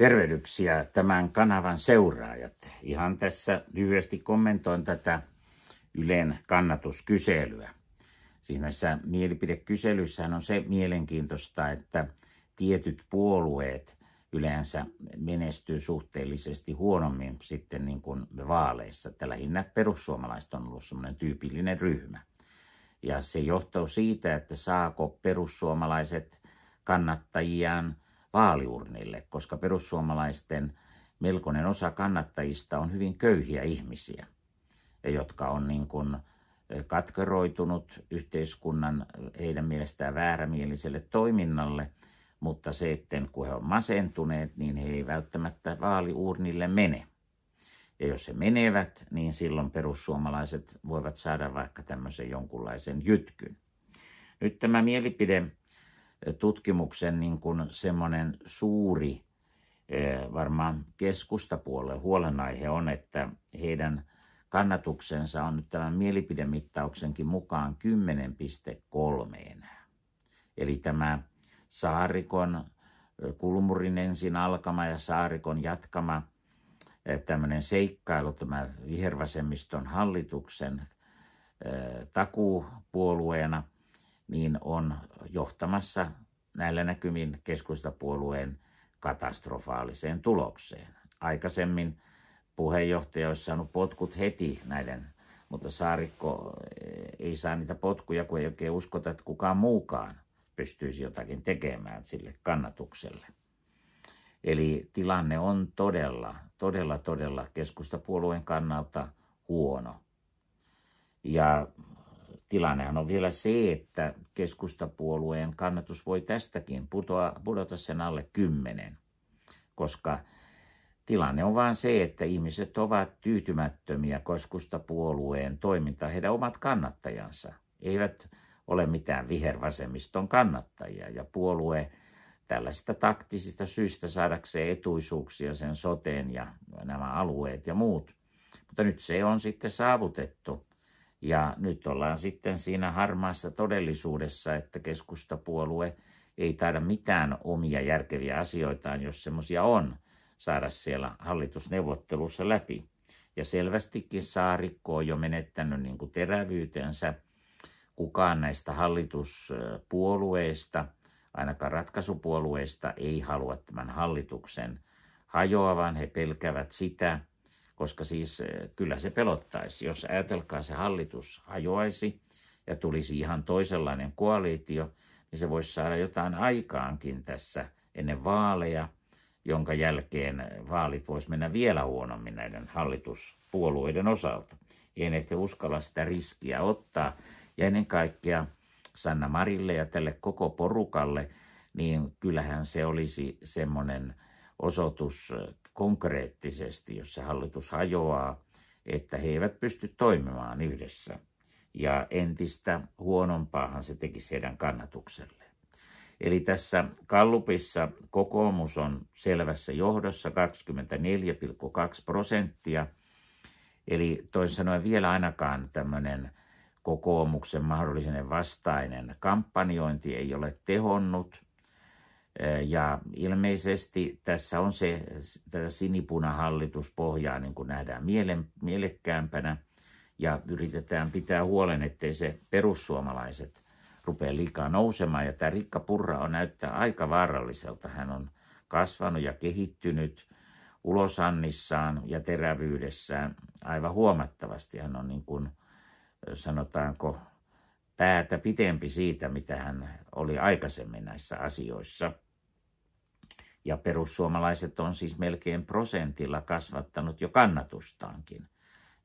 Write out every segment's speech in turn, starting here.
Tervehdyksiä tämän kanavan seuraajat. Ihan tässä lyhyesti kommentoin tätä Ylen kannatuskyselyä. Siis näissä mielipidekyselyissä on se mielenkiintoista, että tietyt puolueet yleensä menestyy suhteellisesti huonommin sitten niin kuin vaaleissa. tällä lähinnä perussuomalaiset on ollut semmoinen tyypillinen ryhmä. Ja se johtuu siitä, että saako perussuomalaiset kannattajiaan – vaaliurnille, koska perussuomalaisten melkoinen osa kannattajista on hyvin köyhiä ihmisiä, jotka on niin kuin katkeroitunut yhteiskunnan heidän mielestään väärämieliselle toiminnalle, mutta se, että kun he on masentuneet, niin he ei välttämättä vaaliurnille mene. Ja jos he menevät, niin silloin perussuomalaiset voivat saada vaikka tämmöisen jonkunlaisen jytkyn. Nyt tämä mielipide Eh, tutkimuksen niin kuin semmoinen suuri eh, varmaan keskustapuolen huolenaihe on, että heidän kannatuksensa on nyt tämän mielipidemittauksenkin mukaan 10,3 enää. Eli tämä Saarikon, eh, Kulmurin ensin alkama ja Saarikon jatkama tämmöinen seikkailu, tämä vihervasemmiston hallituksen takuupuolueena – niin on johtamassa näillä näkymin keskustapuolueen katastrofaaliseen tulokseen. Aikaisemmin puheenjohtaja olisi saanut potkut heti näiden, mutta Saarikko eh, ei saa niitä potkuja, kun ei oikein uskota, että kukaan muukaan pystyisi jotakin tekemään sille kannatukselle. Eli tilanne on todella, todella, todella keskustapuolueen kannalta huono. Ja tilannehan on vielä se, että keskustapuolueen kannatus voi tästäkin putoa, pudota sen alle kymmenen, koska tilanne on vain se, että ihmiset ovat tyytymättömiä keskustapuolueen toimintaan heidän omat kannattajansa. Eivät ole mitään vihervasemmiston kannattajia ja puolue tällaisista taktisista syistä saadakseen etuisuuksia sen soteen ja nämä alueet ja muut. Mutta nyt se on sitten saavutettu – ja nyt ollaan sitten siinä harmaassa todellisuudessa, että keskustapuolue ei taida mitään omia järkeviä asioitaan, jos semmoisia on, saada siellä hallitusneuvottelussa läpi. Ja selvästikin Saarikko on jo menettänyt niin kuin terävyytensä. Kukaan näistä hallituspuolueista, ainakaan ratkaisupuolueista, ei halua tämän hallituksen hajoavan. He pelkävät sitä, koska siis eh, kyllä se pelottaisi. Jos ajatelkaa se hallitus hajoaisi ja tulisi ihan toisenlainen koalitio, niin se voisi saada jotain aikaankin tässä ennen vaaleja, jonka jälkeen vaalit voisi mennä vielä huonommin näiden hallituspuolueiden osalta. En ehkä uskalla sitä riskiä ottaa. Ja ennen kaikkea Sanna Marille ja tälle koko porukalle, niin kyllähän se olisi semmoinen osoitus eh, konkreettisesti, jos se hallitus hajoaa, että he eivät pysty toimimaan yhdessä. Ja entistä huonompaahan se teki heidän kannatukselle. Eli tässä Kallupissa kokoomus on selvässä johdossa 24,2 prosenttia. Eli toisin sanoen vielä ainakaan tämmöinen kokoomuksen mahdollisen vastainen kampanjointi ei ole tehonnut – ja ilmeisesti tässä on se, tätä sinipunahallituspohjaa, niin kuin nähdään mielen, mielekkäämpänä, ja yritetään pitää huolen, ettei se perussuomalaiset rupea liikaa nousemaan. Ja tämä Rikka Purra on näyttää aika vaaralliselta. Hän on kasvanut ja kehittynyt ulosannissaan ja terävyydessään aivan huomattavasti. Hän on niin kuin, sanotaanko, päätä pitempi siitä, mitä hän oli aikaisemmin näissä asioissa ja perussuomalaiset on siis melkein prosentilla kasvattanut jo kannatustaankin.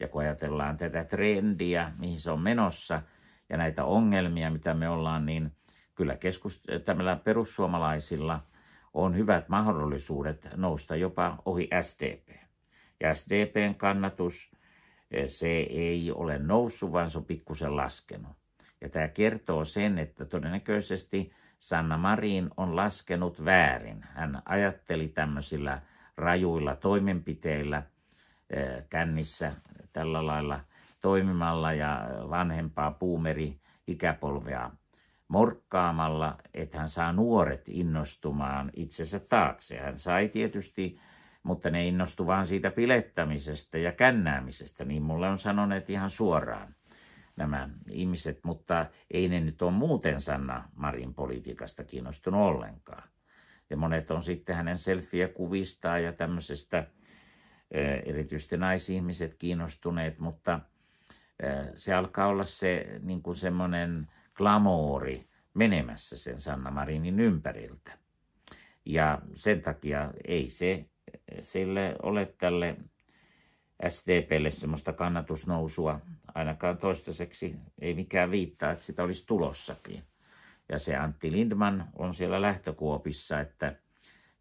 Ja kun ajatellaan tätä trendiä, mihin se on menossa, ja näitä ongelmia, mitä me ollaan, niin kyllä keskust- tämmöillä perussuomalaisilla on hyvät mahdollisuudet nousta jopa ohi SDP. Ja SDPn kannatus, eh, se ei ole noussut, vaan se on pikkusen laskenut. Ja tämä kertoo sen, että todennäköisesti Sanna Marin on laskenut väärin. Hän ajatteli tämmöisillä rajuilla toimenpiteillä eh, kännissä tällä lailla toimimalla ja vanhempaa puumeri ikäpolvea morkkaamalla, että hän saa nuoret innostumaan itsensä taakse. Hän sai tietysti, mutta ne innostu vaan siitä pilettämisestä ja kännäämisestä, niin mulle on sanoneet ihan suoraan nämä ihmiset, mutta ei ne nyt ole muuten Sanna Marin politiikasta kiinnostunut ollenkaan. Ja monet on sitten hänen selfie-kuvistaan ja tämmöisestä erityisesti naisihmiset kiinnostuneet, mutta se alkaa olla se niin kuin semmoinen glamouri menemässä sen Sanna Marinin ympäriltä. Ja sen takia ei se sille ole tälle SDPlle semmoista kannatusnousua, ainakaan toistaiseksi ei mikään viittaa, että sitä olisi tulossakin. Ja se Antti Lindman on siellä lähtökuopissa, että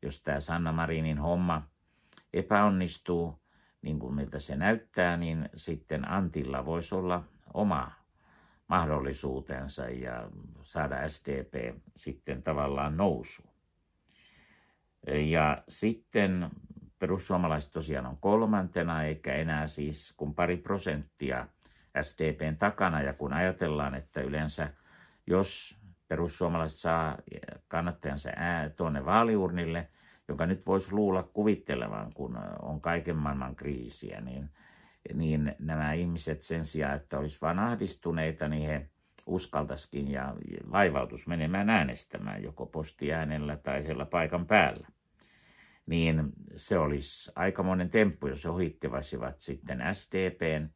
jos tämä Sanna Marinin homma epäonnistuu, niin kuin miltä se näyttää, niin sitten Antilla voisi olla oma mahdollisuutensa ja saada SDP sitten tavallaan nousu. Ja sitten Perussuomalaiset tosiaan on kolmantena, eikä enää siis kuin pari prosenttia SDPn takana. Ja kun ajatellaan, että yleensä jos perussuomalaiset saa kannattajansa ää, tuonne vaaliurnille, jonka nyt voisi luulla kuvittelevan, kun on kaiken maailman kriisiä, niin, niin nämä ihmiset sen sijaan, että olisi vain ahdistuneita, niin he uskaltaisikin ja vaivautus menemään äänestämään joko postiäänellä tai siellä paikan päällä niin se olisi aikamoinen temppu, jos ohittivasivat sitten SDPn.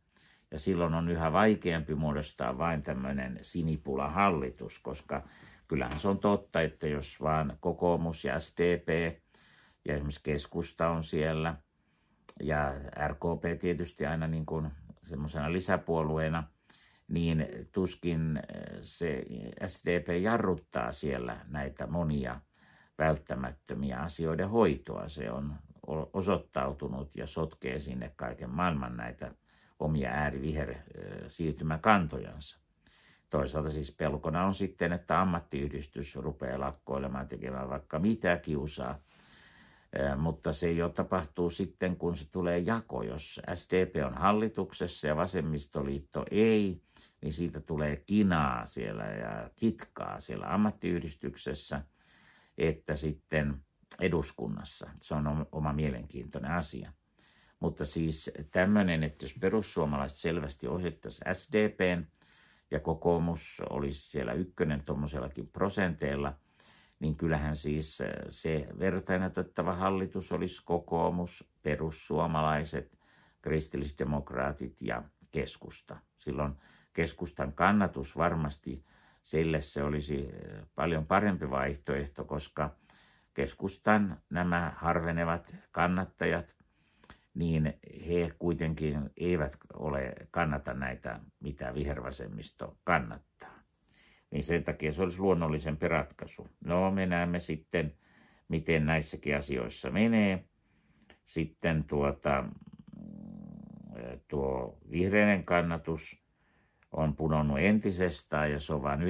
Ja silloin on yhä vaikeampi muodostaa vain tämmöinen sinipulahallitus, koska kyllähän se on totta, että jos vaan kokoomus ja SDP ja esimerkiksi keskusta on siellä ja RKP tietysti aina niin kuin semmoisena lisäpuolueena, niin tuskin se SDP jarruttaa siellä näitä monia – välttämättömiä asioiden hoitoa. Se on osoittautunut ja sotkee sinne kaiken maailman näitä omia siirtymäkantojansa. Toisaalta siis pelkona on sitten, että ammattiyhdistys rupeaa lakkoilemaan tekemään vaikka mitä kiusaa, mutta se jo tapahtuu sitten, kun se tulee jako. Jos SDP on hallituksessa ja vasemmistoliitto ei, niin siitä tulee kinaa siellä ja kitkaa siellä ammattiyhdistyksessä – että sitten eduskunnassa. Se on oma mielenkiintoinen asia. Mutta siis tämmöinen, että jos perussuomalaiset selvästi ohjattaisi SDPn ja kokoomus olisi siellä ykkönen tuommoisellakin prosenteella, niin kyllähän siis se vertainatottava hallitus olisi kokoomus, perussuomalaiset, kristillisdemokraatit ja keskusta. Silloin keskustan kannatus varmasti Sille se olisi eh, paljon parempi vaihtoehto, koska keskustan nämä harvenevat kannattajat, niin he kuitenkin eivät ole kannata näitä, mitä vihervasemmisto kannattaa. Niin sen takia se olisi luonnollisempi ratkaisu. No, me näemme sitten, miten näissäkin asioissa menee. Sitten tuota, mm, tuo vihreinen kannatus – on pudonnut entisestään ja se on vain 9,4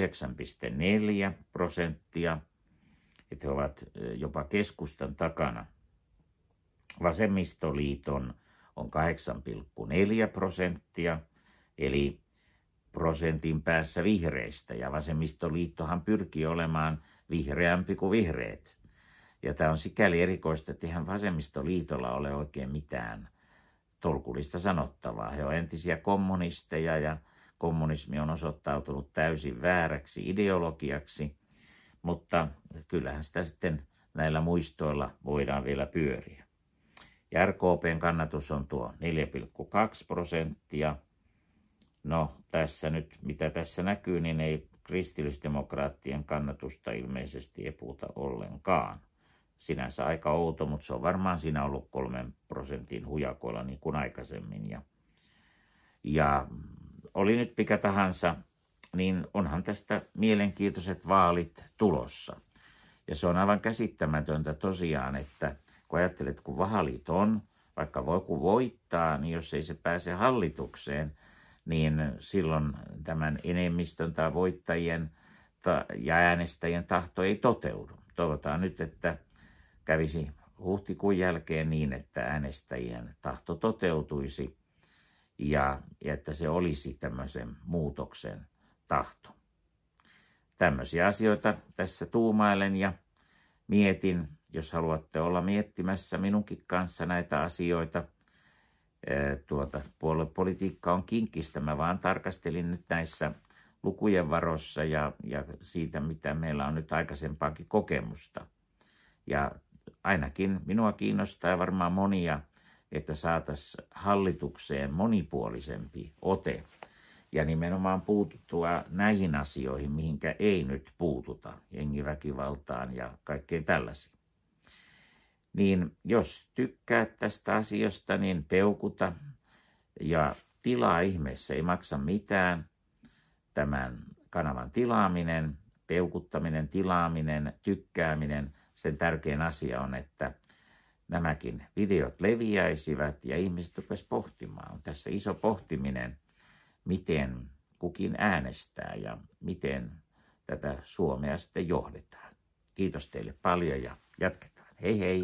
prosenttia. Että he ovat jopa keskustan takana. Vasemmistoliiton on 8,4 prosenttia, eli prosentin päässä vihreistä. Ja vasemmistoliittohan pyrkii olemaan vihreämpi kuin vihreät. Ja tämä on sikäli erikoista, että eihän vasemmistoliitolla ole oikein mitään tolkullista sanottavaa. He ovat entisiä kommunisteja ja kommunismi on osoittautunut täysin vääräksi ideologiaksi, mutta kyllähän sitä sitten näillä muistoilla voidaan vielä pyöriä. Ja RKPn kannatus on tuo 4,2 prosenttia. No tässä nyt, mitä tässä näkyy, niin ei kristillisdemokraattien kannatusta ilmeisesti epuuta ollenkaan. Sinänsä aika outo, mutta se on varmaan siinä ollut kolmen prosentin hujakoilla niin kuin aikaisemmin. Ja, ja oli nyt mikä tahansa, niin onhan tästä mielenkiintoiset vaalit tulossa. Ja se on aivan käsittämätöntä tosiaan, että kun ajattelet, kun vahalit on, vaikka voi kun voittaa, niin jos ei se pääse hallitukseen, niin silloin tämän enemmistön tai voittajien ja äänestäjien tahto ei toteudu. Toivotaan nyt, että kävisi huhtikuun jälkeen niin, että äänestäjien tahto toteutuisi – ja, ja että se olisi tämmöisen muutoksen tahto. Tämmöisiä asioita tässä tuumailen ja mietin, jos haluatte olla miettimässä minunkin kanssa näitä asioita. Tuota, puoluepolitiikka on kinkistä. Mä vaan tarkastelin nyt näissä lukujen varossa ja, ja siitä, mitä meillä on nyt aikaisempaakin kokemusta. Ja ainakin minua kiinnostaa varmaan monia – että saataisiin hallitukseen monipuolisempi ote ja nimenomaan puututtua näihin asioihin, mihinkä ei nyt puututa, jengiväkivaltaan ja kaikkeen tällaisiin. Niin jos tykkäät tästä asiasta, niin peukuta ja tilaa ihmeessä, ei maksa mitään tämän kanavan tilaaminen, peukuttaminen, tilaaminen, tykkääminen. Sen tärkein asia on, että – nämäkin videot leviäisivät ja ihmiset rupesivat pohtimaan. On tässä iso pohtiminen, miten kukin äänestää ja miten tätä Suomea sitten johdetaan. Kiitos teille paljon ja jatketaan. Hei hei!